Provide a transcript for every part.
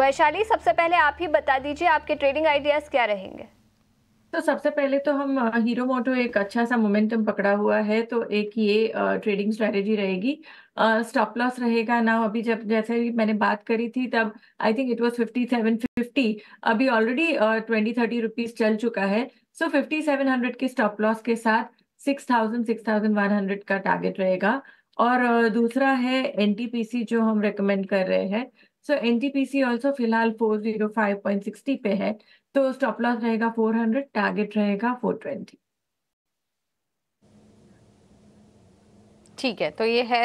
वैशाली सबसे पहले आप ही बता दीजिए आपके ट्रेडिंग आइडियाज क्या रहेंगे तो सबसे पहले तो हम हीरो मोटो एक अच्छा सा मोमेंटम पकड़ा हुआ है तो एक ये ट्रेडिंग स्ट्रेटेजी रहेगी स्टॉप लॉस रहेगा ना अभी जब जैसे मैंने बात करी थी तब I think it was fifty seven fifty अभी ऑलरेडी ट्वेंटी थर्टी रुपीज चल चुका है सो फिफ्टी सेवन हंड्रेड के स्टॉप लॉस के साथ six thousand six thousand one hundred का टारगेट रहेगा और दूसरा है एनटीपीसी जो हम रिकमेंड कर रहे हैं so N T P C also फिलहाल four zero five point sixty पे है तो स्टॉप लॉस रहेगा फोर हंड्रेड टारगेट रहेगा फोर ट्वेंटी ठीक है तो ये है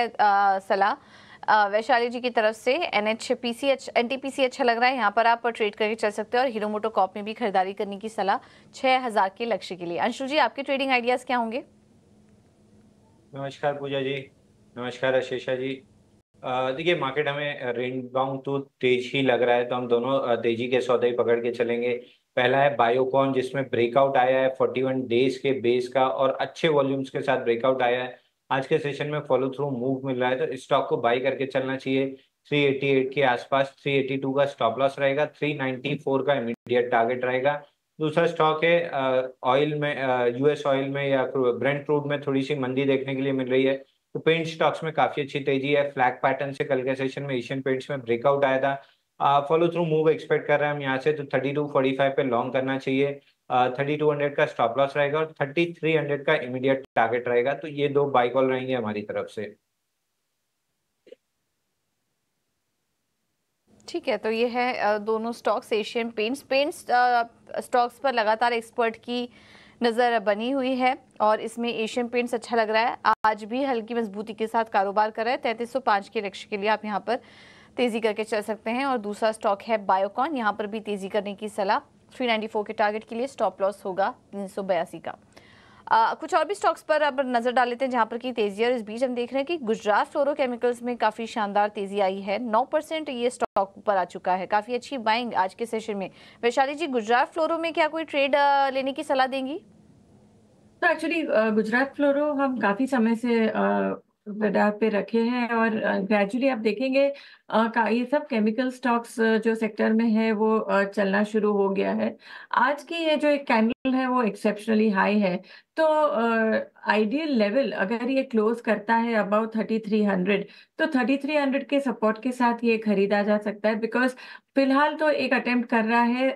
सलाह वैशाली जी की तरफ से N H P C H N T P C अच्छा लग रहा है यहाँ पर आप ट्रेड करके चल सकते हो और हीरो मोटो कॉप में भी खरीदारी करने की सलाह छः हज़ार के लक्ष्य के लिए अंशु जी आपके ट्रेडिंग आइडियाज़ क्या होंगे नमस्कार पूजा जी नमस्कार अशेषा जी देखिए मार्केट हमें रेंज बाउंड तो तेज ही लग रहा है तो हम दोनों तेजी के सौदे पकड़ के चलेंगे पहला है बायोकॉन जिसमें ब्रेकआउट आया है फोर्टी वन डेज के बेस का और अच्छे वॉल्यूम्स के साथ ब्रेकआउट आया है आज के सेशन में फॉलो थ्रू मूव मिल रहा है तो स्टॉक को बाई करके चलना चाहिए थ्री एट के आसपास थ्री टू का स्टॉप लॉस रहेगा थ्री नाइनटी फोर का इमीडिएट टारगेट रहेगा दूसरा स्टॉक है ऑयल में यूएस ऑयल में या ब्रेंड क्रूड में थोड़ी सी मंदी देखने के लिए मिल रही है तो पेंट स्टॉक्स में काफी अच्छी तेजी है फ्लैग पैटर्न से कल के सेशन में एशियन पेंट्स में ब्रेकआउट आया था फॉलो थ्रू मूव एक्सपेक्ट कर रहे हैं हम यहाँ से तो थर्टी टू फोर्टी फाइव पे लॉन्ग करना चाहिए थर्टी टू हंड्रेड का स्टॉप लॉस रहेगा और थर्टी थ्री हंड्रेड का इमीडिएट टारगेट रहेगा तो ये दो बाई कॉल रहेंगे हमारी तरफ से ठीक है तो ये है दोनों stocks Asian paints paints stocks पर लगातार एक्सपर्ट की नज़र बनी हुई है और इसमें एशियन पेंट्स अच्छा लग रहा है आज भी हल्की मजबूती के साथ कारोबार कर रहा है तैंतीस सौ पाँच के लक्ष्य के लिए आप यहाँ पर तेज़ी करके चल सकते हैं और दूसरा स्टॉक है बायोकॉन यहाँ पर भी तेज़ी करने की सलाह 394 के टारगेट के लिए स्टॉप लॉस होगा तीन का आ, कुछ और भी स्टॉक्स पर अब नजर डाल लेते हैं जहां पर की तेजी और इस बीच हम देख रहे हैं कि गुजरात फ्लोरो केमिकल्स में काफी शानदार तेजी आई है नौ परसेंट ये स्टॉक पर आ चुका है काफी अच्छी बाइंग आज के सेशन में वैशाली जी गुजरात फ्लोरो में क्या कोई ट्रेड लेने की सलाह देंगी तो एक्चुअली गुजरात फ्लोरो हम काफी समय से पे रखे हैं और ग्रेजुअली आप देखेंगे आ, ये सब केमिकल स्टॉक्स जो सेक्टर में है वो चलना शुरू हो गया है आज की ये जो एक कैंडल है वो एक्सेप्शनली हाई है तो आइडियल uh, लेवल अगर ये क्लोज करता है अबाउट थर्टी थ्री हंड्रेड तो थर्टी थ्री हंड्रेड के सपोर्ट के साथ ये खरीदा जा सकता है बिकॉज फिलहाल तो एक अटेम्प्ट कर रहा है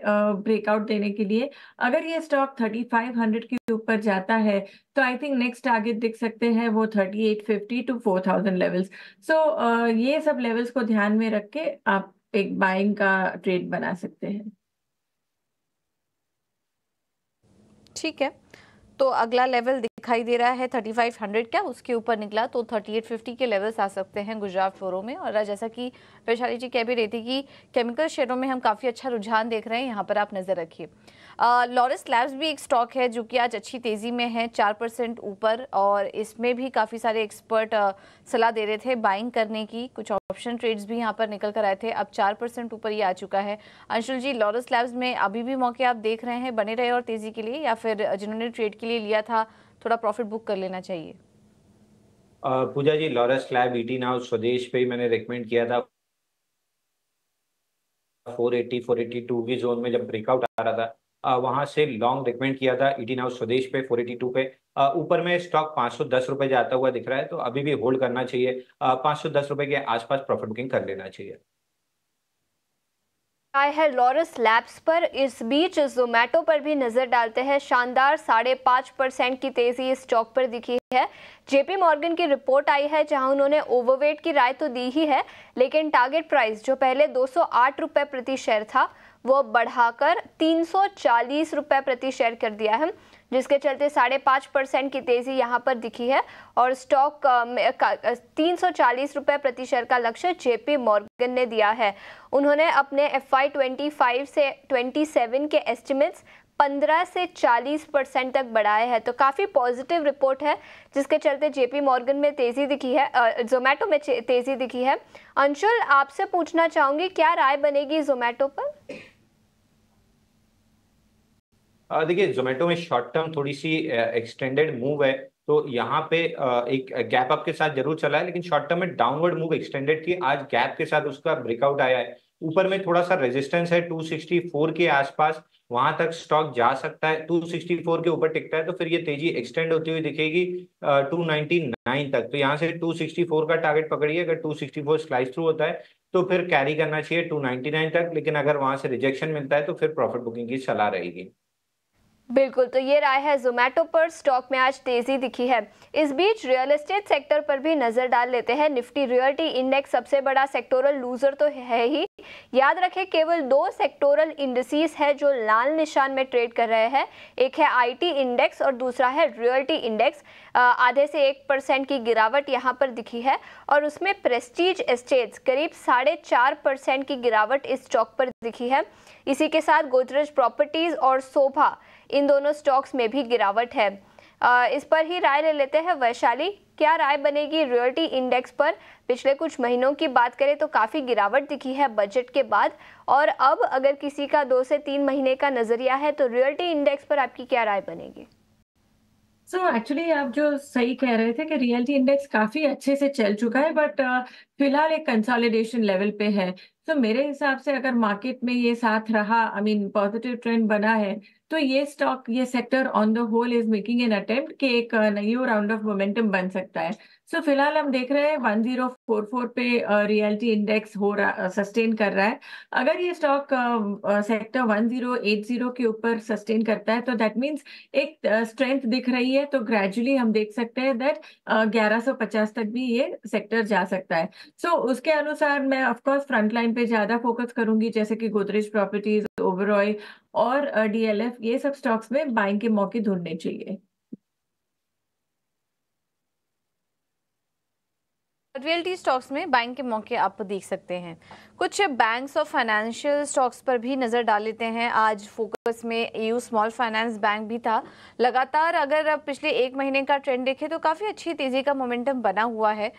ब्रेकआउट uh, देने के लिए अगर ये स्टॉक थर्टी फाइव हंड्रेड के ऊपर जाता है तो आई थिंक नेक्स्ट टारगेट दिख सकते हैं वो thirty eight fifty two four thousand levels so ये सब लेवल्स को ध्यान में रख के आप एक बाइंग का ट्रेड बना सकते हैं ठीक है तो अगला लेवल दिखाई दे रहा है 3500 का उसके ऊपर निकला तो 3850 के लेवल्स आ सकते हैं गुजरात फोरों में और जैसा कि वैशाली जी कह भी रही थी कि केमिकल शेयरों में हम काफ़ी अच्छा रुझान देख रहे हैं यहाँ पर आप नज़र रखिए लॉरेंस लैब्स भी एक स्टॉक है जो कि आज अच्छी तेज़ी में है चार परसेंट ऊपर और इसमें भी काफ़ी सारे एक्सपर्ट सलाह दे रहे थे बाइंग करने की कुछ ऑप्शन ट्रेड्स भी यहाँ पर निकल कर आए थे अब चार परसेंट ऊपर ये आ चुका है अंशुल जी लॉरेंस लैब्स में अभी भी मौके आप देख रहे हैं बने रहे और तेज़ी के लिए या फिर जिन्होंने ट्रेड के लिए लिया था थोड़ा प्रॉफिट बुक कर लेना चाहिए Pooja ji Lawrence lab ET e now Swadesh पे ही मैंने रिकमेंड किया था 480 482 की जोन में जब ब्रेकआउट आ रहा था वहां से लॉन्ग रिकमेंड किया था एटीन e हाउस स्वदेश पे 482 पे ऊपर में स्टॉक पांच सौ दस रुपए जाता हुआ दिख रहा है तो अभी भी होल्ड करना चाहिए पांच सौ दस रुपए के आसपास प्रॉफिट बुकिंग कर लेना चाहिए आए है लॉरस लैब्स पर इस बीच जोमेटो पर भी नजर डालते हैं शानदार साढ़े पाँच परसेंट की तेजी इस स्टॉक पर दिखी है जेपी मॉर्गन की रिपोर्ट आई है जहां उन्होंने ओवरवेट की राय तो दी ही है लेकिन टारगेट प्राइस जो पहले दो रुपए प्रति शेयर था वो बढ़ाकर तीन सौ प्रति शेयर कर दिया है जिसके चलते साढ़े पाँच परसेंट की तेज़ी यहाँ पर दिखी है और स्टॉक तीन सौ चालीस रुपये प्रति शेयर का लक्ष्य जेपी मॉर्गन ने दिया है उन्होंने अपने एफ आई ट्वेंटी फाइव से ट्वेंटी सेवन के एस्टिमेट्स 15 से 40 परसेंट तक बढ़ाए हैं तो काफ़ी पॉजिटिव रिपोर्ट है जिसके चलते जेपी मॉर्गन में तेज़ी दिखी है जोमेटो में तेज़ी दिखी है अंशुल आपसे पूछना चाहूँगी क्या राय बनेगी जोमेटो पर देखिए जोमेटो में शॉर्ट टर्म थोड़ी सी एक्सटेंडेड मूव है तो यहाँ पे एक गैप अप के साथ जरूर चला है लेकिन शॉर्ट टर्म में डाउनवर्ड मूव एक्सटेंडेड थी आज गैप के साथ उसका ब्रेकआउट आया है ऊपर में थोड़ा सा रेजिस्टेंस है 264 के आसपास वहां तक स्टॉक जा सकता है 264 के ऊपर टिकता है तो फिर ये तेजी एक्सटेंड होती हुई दिखेगी टू 299 तक तो यहाँ से 264 का टारगेट पकड़िए अगर 264 स्लाइस थ्रू होता है तो फिर कैरी करना चाहिए 299 तक लेकिन अगर वहां से रिजेक्शन मिलता है तो फिर प्रॉफिट बुकिंग की सलाह रहेगी बिल्कुल तो ये राय है जोमेटो पर स्टॉक में आज तेजी दिखी है इस बीच रियल एस्टेट सेक्टर पर भी नजर डाल लेते हैं निफ्टी रियल्टी इंडेक्स सबसे बड़ा सेक्टोरल लूजर तो है ही याद रखें केवल दो सेक्टोरल इंडस्ट्रीज है जो लाल निशान में ट्रेड कर रहे हैं एक है आईटी इंडेक्स और दूसरा है रियल्टी इंडेक्स आधे से एक परसेंट की गिरावट यहाँ पर दिखी है और उसमें प्रेस्टीज एस्टेट्स करीब साढ़े चार परसेंट की गिरावट इस स्टॉक पर दिखी है इसी के साथ गोदरेज प्रॉपर्टीज़ और शोभा इन दोनों स्टॉक्स में भी गिरावट है इस पर ही राय ले लेते हैं वैशाली क्या राय बनेगी रियल्टी इंडेक्स पर पिछले कुछ महीनों की बात करें तो काफ़ी गिरावट दिखी है बजट के बाद और अब अगर किसी का दो से तीन महीने का नज़रिया है तो रियल्टी इंडेक्स पर आपकी क्या राय बनेगी सो so एक्चुअली आप जो सही कह रहे थे कि रियल्टी इंडेक्स काफी अच्छे से चल चुका है बट फिलहाल एक कंसोलिडेशन लेवल पे है तो मेरे हिसाब से अगर मार्केट में ये साथ रहा आई मीन पॉजिटिव ट्रेंड बना है तो ये स्टॉक ये sector on the whole is making an attempt कि एक न्यू राउंड ऑफ मोमेंटम बन सकता है सो so, फिलहाल हम देख रहे हैं 1044 पे रियल्टी इंडेक्स हो रहा सस्टेन कर रहा है अगर ये स्टॉक सेक्टर जीरो के ऊपर सस्टेन करता है तो दैट मीन्स एक स्ट्रेंथ दिख रही है तो ग्रेजुअली हम देख सकते हैं दैट ग्यारह तक भी ये सेक्टर जा सकता है सो so, उसके अनुसार मैं ऑफकोर्स फ्रंटलाइन पे ज़्यादा फोकस करूंगी जैसे कि गोदरेज प्रॉपर्टीज ओवरऑय और डीएलएफ ये सब स्टॉक्स में बाइंग के मौके ढूंढने चाहिए रियल्टी स्टॉक्स में बैंक के मौके आप देख सकते हैं कुछ बैंक्स और फाइनेंशियल स्टॉक्स पर भी नज़र डाल लेते हैं आज फोकस में यू स्मॉल फाइनेंस बैंक भी था लगातार अगर आप पिछले एक महीने का ट्रेंड देखें तो काफ़ी अच्छी तेज़ी का मोमेंटम बना हुआ है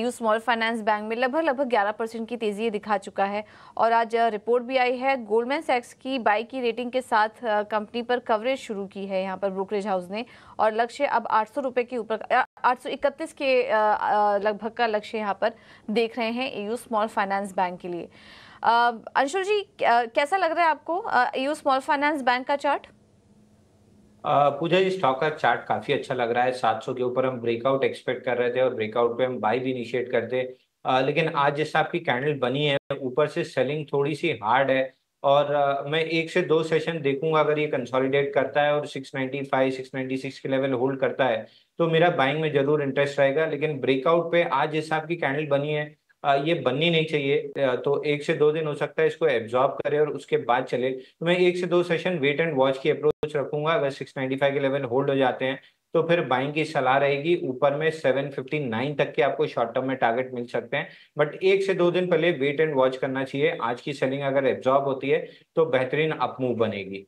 यू स्मॉल फाइनेंस बैंक में लगभग लगभग ग्यारह परसेंट की तेज़ी दिखा चुका है और आज रिपोर्ट भी आई है गोल्डमैन सैक्स की बाई की रेटिंग के साथ कंपनी पर कवरेज शुरू की है यहाँ पर ब्रोकरेज हाउस ने और लक्ष्य अब आठ सौ के ऊपर आठ के लगभग का लक्ष्य अध्यक्ष यहाँ पर देख रहे हैं ए स्मॉल फाइनेंस बैंक के लिए अंशुल जी कैसा लग रहा है आपको ए स्मॉल फाइनेंस बैंक का चार्ट पूजा जी स्टॉक का चार्ट काफी अच्छा लग रहा है 700 के ऊपर हम ब्रेकआउट एक्सपेक्ट कर रहे थे और ब्रेकआउट पे हम बाई भी इनिशिएट करते लेकिन आज जैसा आपकी कैंडल बनी है ऊपर से सेलिंग थोड़ी सी हार्ड है और मैं एक से दो सेशन देखूंगा अगर ये कंसोलिडेट करता है और 695 696 के लेवल होल्ड करता है तो मेरा बाइंग में जरूर इंटरेस्ट रहेगा लेकिन ब्रेकआउट पे आज जिस हिसाब की कैंडल बनी है ये बननी नहीं चाहिए तो एक से दो दिन हो सकता है इसको एब्जॉर्ब करे और उसके बाद चले तो मैं एक से दो सेशन वेट एंड वॉच की अप्रोच रखूंगा अगर सिक्स के लेवल होल्ड हो जाते हैं तो फिर बाइंग की सलाह रहेगी ऊपर में 759 तक के आपको शॉर्ट टर्म में टारगेट मिल सकते हैं बट एक से दो दिन पहले वेट एंड वॉच करना चाहिए आज की सेलिंग अगर एब्जॉर्ब होती है तो बेहतरीन अपमूव बनेगी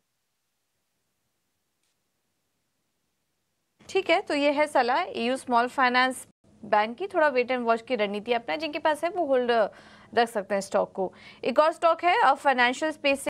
ठीक है तो ये है सलाह यू स्मॉल फाइनेंस बैंक की थोड़ा वेट एंड वॉच की रणनीति अपना जिनके पास है वो होल्ड रख सकते हैं स्टॉक को एक और स्टॉक है फाइनेंशियल स्पेस